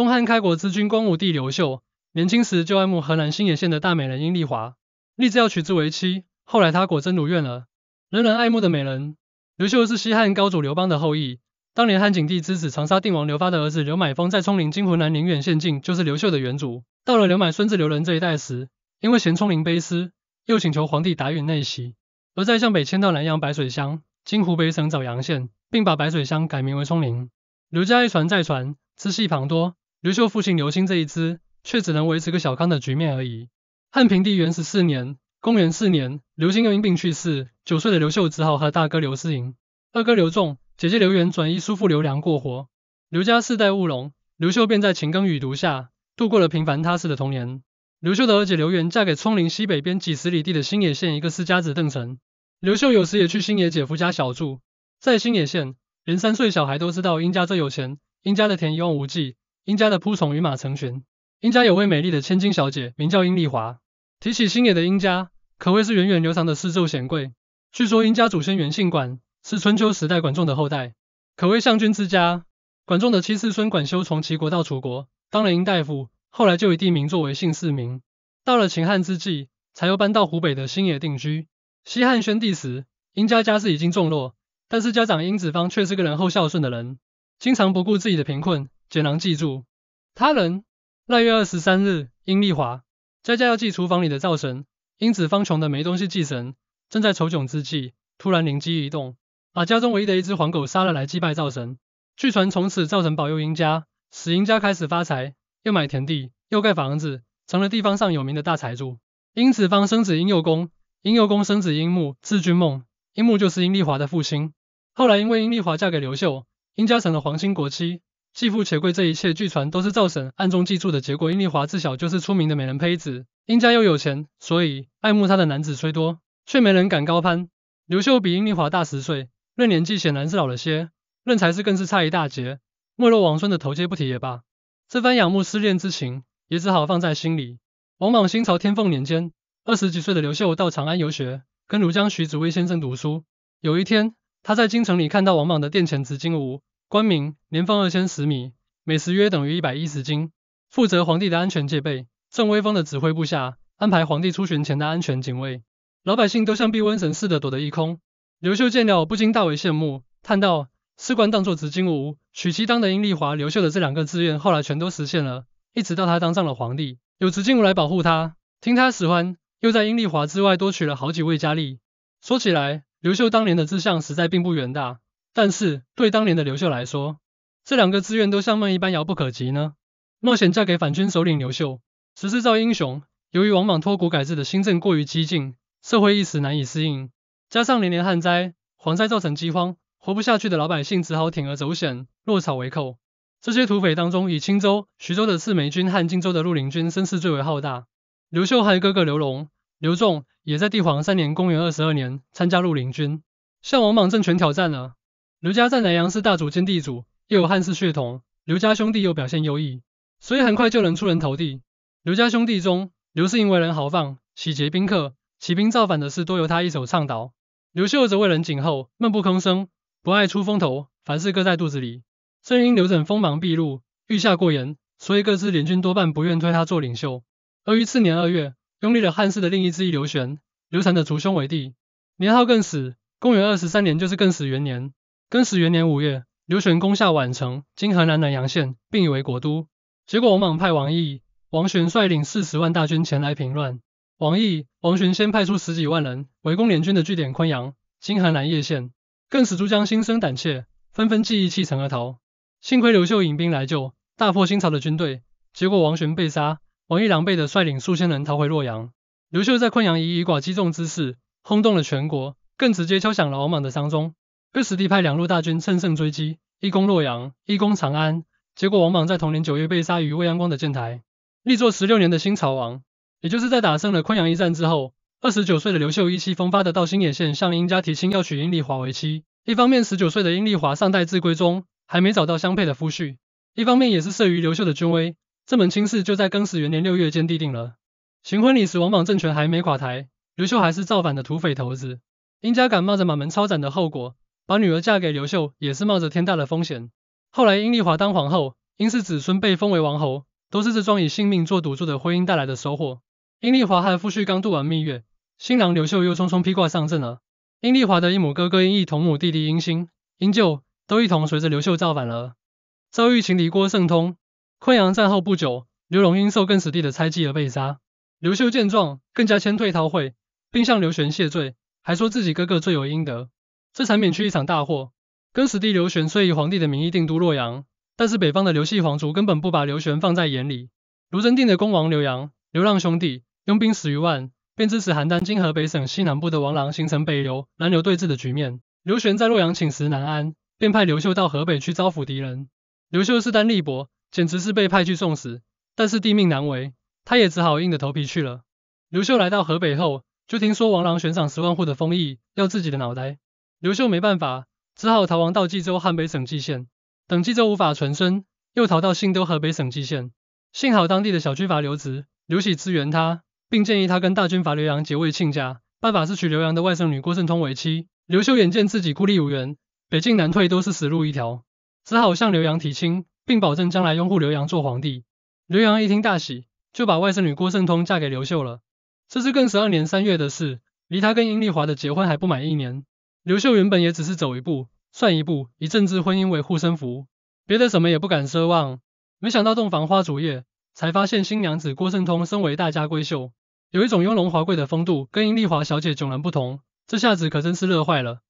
东汉开国之君光武帝刘秀年轻时就爱慕河南新野县的大美人阴丽华，立志要娶之为妻。后来他果真如愿了。人人爱慕的美人刘秀是西汉高祖刘邦的后裔。当年汉景帝之子长沙定王刘发的儿子刘买封在冲陵金湖南宁远县境，就是刘秀的远祖。到了刘买孙子刘仁这一代时，因为嫌冲陵卑湿，又请求皇帝答允内袭，而在向北迁到南阳白水乡（今湖北省枣阳县），并把白水乡改名为冲陵。刘家一传再传，支系庞多。刘秀父亲刘兴这一支，却只能维持个小康的局面而已。汉平帝元始四年（公元四年），刘兴又因病去世，九岁的刘秀只好和大哥刘思盈、二哥刘仲、姐姐刘元转移叔父刘良过活。刘家世代务农，刘秀便在勤耕雨读下，度过了平凡踏实的童年。刘秀的二姐刘元嫁给葱岭西北边几十里地的新野县一个私家子邓成，刘秀有时也去新野姐夫家小住。在新野县，连三岁小孩都知道殷家最有钱，殷家的田一望无际。殷家的仆从与马成全。殷家有位美丽的千金小姐，名叫殷丽华。提起星野的殷家，可谓是源远流长的世胄显贵。据说殷家祖先原姓管，是春秋时代管仲的后代，可谓相君之家。管仲的七世孙管修从齐国到楚国，当了殷大夫，后来就以地名作为姓氏名。到了秦汉之际，才又搬到湖北的星野定居。西汉宣帝时，殷家家世已经重落，但是家长殷子方却是个人厚孝顺的人，经常不顾自己的贫困。简郎记住，他人赖月二十三日，阴丽华家家要祭厨房里的灶神，因此方穷的没东西祭神，正在愁窘之际，突然灵机一动，把家中唯一的一只黄狗杀了来祭拜灶神。据传从此灶神保佑殷家，使殷家开始发财，又买田地，又盖房子，成了地方上有名的大财主。殷子方生子殷幼公，殷幼公生子殷木，字君梦，殷木就是殷丽华的父亲。后来因为殷丽华嫁给刘秀，殷家成了皇亲国戚。既富且贵，这一切据传都是赵婶暗中记住的结果。殷丽华自小就是出名的美人胚子，殷家又有钱，所以爱慕她的男子虽多，却没人敢高攀。刘秀比殷丽华大十岁，论年纪显然是老了些，论才智更是差一大截，没落王孙的头衔不提也罢。这番仰慕、思恋之情，也只好放在心里。王莽新朝天凤年间，二十几岁的刘秀到长安游学，跟庐江徐子威先生读书。有一天，他在京城里看到王莽的殿前紫金吾，官名年方二千十米，每时约等于一百一十斤，负责皇帝的安全戒备，正威风的指挥部下，安排皇帝出巡前的安全警卫。老百姓都像避瘟神似的躲得一空。刘秀见了，不禁大为羡慕，叹道：“士官当作执金吾，娶妻当得阴丽华。”刘秀的这两个志愿后来全都实现了，一直到他当上了皇帝，有执金吾来保护他，听他使唤，又在阴丽华之外多娶了好几位佳丽。说起来，刘秀当年的志向实在并不远大。但是对当年的刘秀来说，这两个志愿都像梦一般遥不可及呢。冒险嫁给反军首领刘秀，十四造英雄。由于王莽托古改制的新政过于激进，社会一时难以适应，加上连连旱灾、蝗灾造成饥荒，活不下去的老百姓只好铤而走险，落草为寇。这些土匪当中，以青州、徐州的赤眉军和荆州的绿林军声势最为浩大。刘秀和哥哥刘荣、刘仲也在帝皇三年（公元二十二年）参加绿林军，向王莽政权挑战了。刘家在南阳是大族兼地主，又有汉室血统。刘家兄弟又表现优异，所以很快就能出人头地。刘家兄弟中，刘氏英为人豪放，喜结宾客，起兵造反的事都由他一手倡导。刘秀则为人谨厚，闷不吭声，不爱出风头，凡事搁在肚子里。正因刘整锋芒毕露，御下过严，所以各支联军多半不愿推他做领袖。而于次年二月，拥立了汉室的另一支一刘玄，刘禅的族兄为帝，年号更始。公元二十三年就是更始元年。庚始元年五月，刘玄攻下宛城（今河南南阳县），并以为国都。结果，王莽派王毅、王玄率领四十万大军前来平乱。王毅、王玄先派出十几万人围攻联军的据点昆阳（今河南叶县），更使诸将心生胆怯，纷纷计议弃城而逃。幸亏刘秀引兵来救，大破新朝的军队。结果，王玄被杀，王毅狼狈的率领数千人逃回洛阳。刘秀在昆阳以以寡击众之势，轰动了全国，更直接敲响了王莽的丧钟。各史地派两路大军乘胜追击，一攻洛阳，一攻长安。结果王莽在同年九月被杀于未央宫的建台。历作十六年的新朝王，也就是在打胜了昆阳一战之后，二十九岁的刘秀意气风发的到新野县向殷家提亲，要娶殷丽华为妻。一方面，十九岁的殷丽华尚待字闺中，还没找到相配的夫婿；一方面，也是慑于刘秀的军威。这门亲事就在庚始元年六月间递定了。行婚礼时，王莽政权还没垮台，刘秀还是造反的土匪头子。殷家敢冒着满门抄斩的后果。把女儿嫁给刘秀也是冒着天大的风险。后来阴丽华当皇后，阴氏子孙被封为王侯，都是这桩以性命做赌注的婚姻带来的收获。阴丽华和夫婿刚度完蜜月，新郎刘秀又匆匆披挂上阵了。阴丽华的一母哥哥阴毅、同母弟弟阴兴、阴就都一同随着刘秀造反了。遭遇情敌郭圣通，昆阳战后不久，刘荣因受更死地的猜忌而被杀。刘秀见状，更加谦退逃会，并向刘玄谢罪，还说自己哥哥罪有应得。这才免去一场大祸。更始帝刘玄虽以皇帝的名义定都洛阳，但是北方的刘系皇族根本不把刘玄放在眼里。卢真定的公王刘阳、刘浪兄弟，拥兵十余万，便支持邯郸（今河北省西南部）的王郎，形成北刘、南刘对峙的局面。刘玄在洛阳寝食难安，便派刘秀到河北去招抚敌人。刘秀势单力薄，简直是被派去送死，但是帝命难违，他也只好硬着头皮去了。刘秀来到河北后，就听说王郎悬赏十万户的封邑，要自己的脑袋。刘秀没办法，只好逃亡到冀州汉北省蓟县。等冀州无法存身，又逃到信都河北省蓟县。幸好当地的小军阀刘植、刘喜支援他，并建议他跟大军阀刘洋结为亲家。办法是娶刘洋的外甥女郭圣通为妻。刘秀眼见自己孤立无援，北进南退都是死路一条，只好向刘洋提亲，并保证将来拥护刘洋做皇帝。刘洋一听大喜，就把外甥女郭圣通嫁给刘秀了。这是更十二年三月的事，离他跟阴丽华的结婚还不满一年。刘秀原本也只是走一步算一步，以政治婚姻为护身符，别的什么也不敢奢望。没想到洞房花烛夜，才发现新娘子郭圣通身为大家闺秀，有一种雍容华贵的风度，跟殷丽华小姐迥然不同。这下子可真是乐坏了，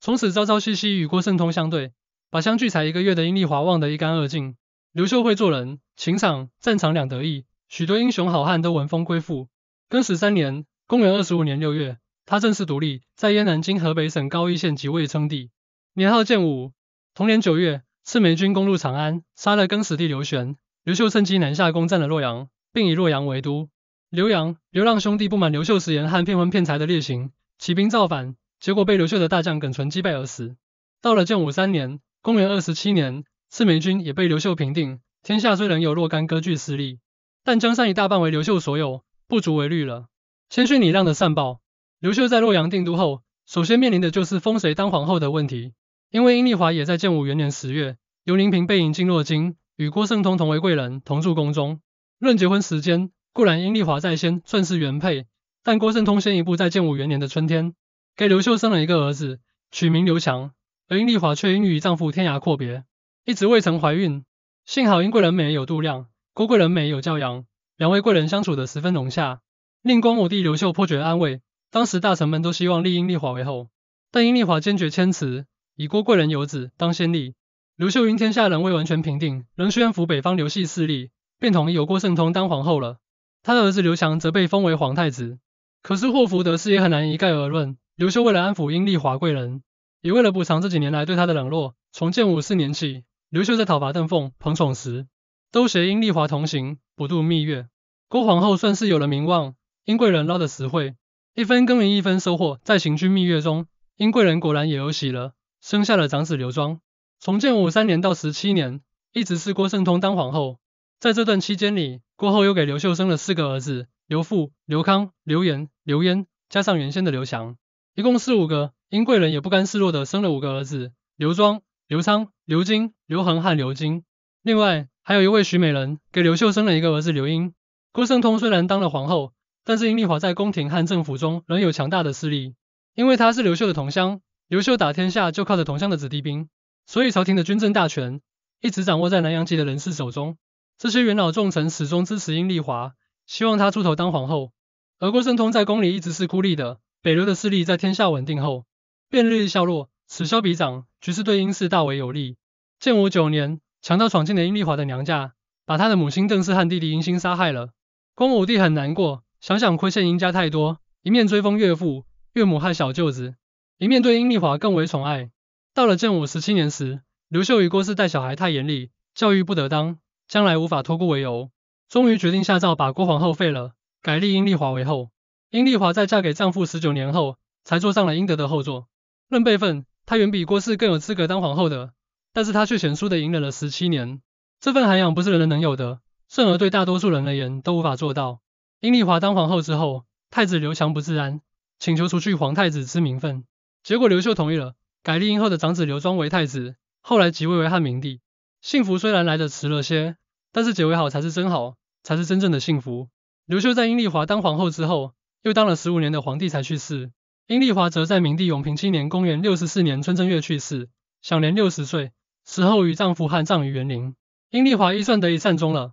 从此朝朝夕夕与郭圣通相对，把相距才一个月的殷丽华忘得一干二净。刘秀会做人，情场战场两得意，许多英雄好汉都闻风归附。更始三年，公元二十五年六月。他正式独立，在燕、南京、河北省高邑县即位称帝，年号建武。同年九月，赤眉军攻入长安，杀了更始帝刘玄。刘秀趁机南下，攻占了洛阳，并以洛阳为都。刘阳、刘浪兄弟不满刘秀食言和骗婚骗财的劣行，起兵造反，结果被刘秀的大将耿纯击败而死。到了建武三年（公元二十七年），赤眉军也被刘秀平定。天下虽仍有若干割据势力，但江山一大半为刘秀所有，不足为虑了。谦逊礼让的善报。刘秀在洛阳定都后，首先面临的就是封谁当皇后的问题。因为阴丽华也在建武元年十月由宁平被迎进洛京，与郭圣通同为贵人，同住宫中。论结婚时间，固然阴丽华在先，算是原配，但郭圣通先一步在建武元年的春天给刘秀生了一个儿子，取名刘强。而阴丽华却因与丈夫天涯阔别，一直未曾怀孕。幸好殷贵人美有度量，郭贵人美有教养，两位贵人相处得十分融洽，令光武帝刘秀颇觉安慰。当时大臣们都希望立英丽华为后，但英丽华坚决坚持，以郭贵人有子当先例。刘秀因天下仍未完全平定，仍宣抚北方刘系势力，便同意由郭圣通当皇后了。他的儿子刘强则被封为皇太子。可是祸福得失也很难一概而论。刘秀为了安抚英丽华贵人，也为了补偿这几年来对他的冷落，从建武四年起，刘秀在讨伐邓凤、彭宠时，都携英丽华同行，不度蜜月。郭皇后算是有了名望，英贵人捞得实惠。一分耕耘一分收获，在行军蜜月中，殷贵人果然也有喜了，生下了长子刘庄。从建武三年到十七年，一直是郭圣通当皇后。在这段期间里，郭后又给刘秀生了四个儿子：刘富、刘康、刘延、刘焉，加上原先的刘翔，一共四五个。殷贵人也不甘示弱的生了五个儿子：刘庄、刘昌、刘金、刘恒和刘金。另外还有一位徐美人，给刘秀生了一个儿子刘英。郭圣通虽然当了皇后。但是殷丽华在宫廷和政府中仍有强大的势力，因为她是刘秀的同乡，刘秀打天下就靠着同乡的子弟兵，所以朝廷的军政大权一直掌握在南阳籍的人士手中。这些元老重臣始终支持殷丽华，希望她出头当皇后。而郭圣通在宫里一直是孤立的。北流的势力在天下稳定后，便日益消落，此消彼长，局势对殷氏大为有利。建武九年，强盗闯进了殷丽华的娘家，把她的母亲邓氏和弟弟殷新杀害了。光武帝很难过。想想亏欠殷家太多，一面追封岳父、岳母和小舅子，一面对殷丽华更为宠爱。到了建武十七年时，刘秀以郭氏带小孩太严厉、教育不得当，将来无法托孤为由，终于决定下诏把郭皇后废了，改立殷丽华为后。殷丽华在嫁给丈夫十九年后，才坐上了应得的后座。论辈分，她远比郭氏更有资格当皇后的，但是她却悬殊的隐忍了十七年，这份涵养不是人人能有的，甚而对大多数人而言都无法做到。阴丽华当皇后之后，太子刘强不自安，请求除去皇太子之名分，结果刘秀同意了，改立阴后的长子刘庄为太子，后来即位为汉明帝。幸福虽然来得迟了些，但是结尾好才是真好，才是真正的幸福。刘秀在阴丽华当皇后之后，又当了十五年的皇帝才去世。阴丽华则在明帝永平七年（公元六十四年）春正月去世，享年六十岁，死后与丈夫汉葬于园陵。阴丽华一算得以善终了。